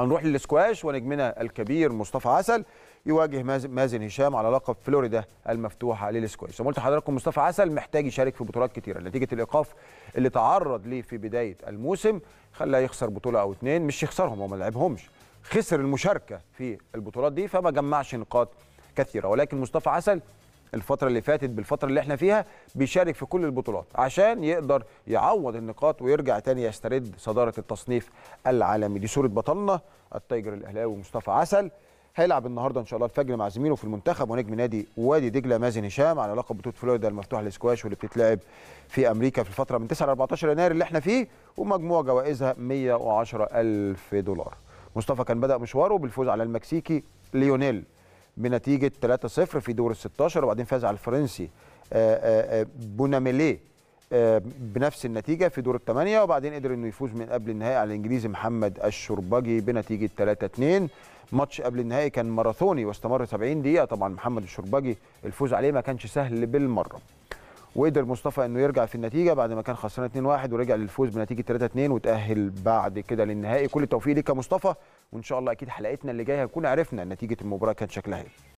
هنروح للسكواش ونجمنا الكبير مصطفى عسل يواجه مازن هشام على لقب فلوريدا المفتوحه للسكواش زي ما قلت لحضراتكم مصطفى عسل محتاج يشارك في بطولات كتيره نتيجه الايقاف اللي تعرض ليه في بدايه الموسم خلاه يخسر بطوله او اتنين مش يخسرهم هو ما لعبهمش خسر المشاركه في البطولات دي فما جمعش نقاط كثيره ولكن مصطفى عسل الفتره اللي فاتت بالفتره اللي احنا فيها بيشارك في كل البطولات عشان يقدر يعوض النقاط ويرجع تاني يسترد صداره التصنيف العالمي دي صوره بطلنا التايجر الاهلاوي مصطفى عسل هيلعب النهارده ان شاء الله الفجر مع زميله في المنتخب ونجم نادي وادي دجله مازن هشام على لقب بطوله فلوريدا المفتوحه للسكواش واللي بتتلعب في امريكا في الفتره من 9 ل 14 يناير اللي احنا فيه ومجموع جوائزها 110 الف دولار مصطفى كان بدا مشواره بالفوز على المكسيكي ليونيل بنتيجه 3-0 في دور ال 16 وبعدين فاز على الفرنسي آه، آه، آه، بوناميليه بنفس النتيجه في دور الثمانيه وبعدين قدر انه يفوز من قبل النهائي على الانجليزي محمد الشربجي بنتيجه 3-2 ماتش قبل النهائي كان ماراثوني واستمر 70 دقيقه طبعا محمد الشربجي الفوز عليه ما كانش سهل بالمره وقدر مصطفى انه يرجع في النتيجه بعد ما كان خسران 2-1 ورجع للفوز بنتيجه 3-2 وتاهل بعد كده للنهائي كل التوفيق ليك يا مصطفى وان شاء الله اكيد حلقتنا اللي جايه هنكون عرفنا نتيجه المباراه كانت شكلها ايه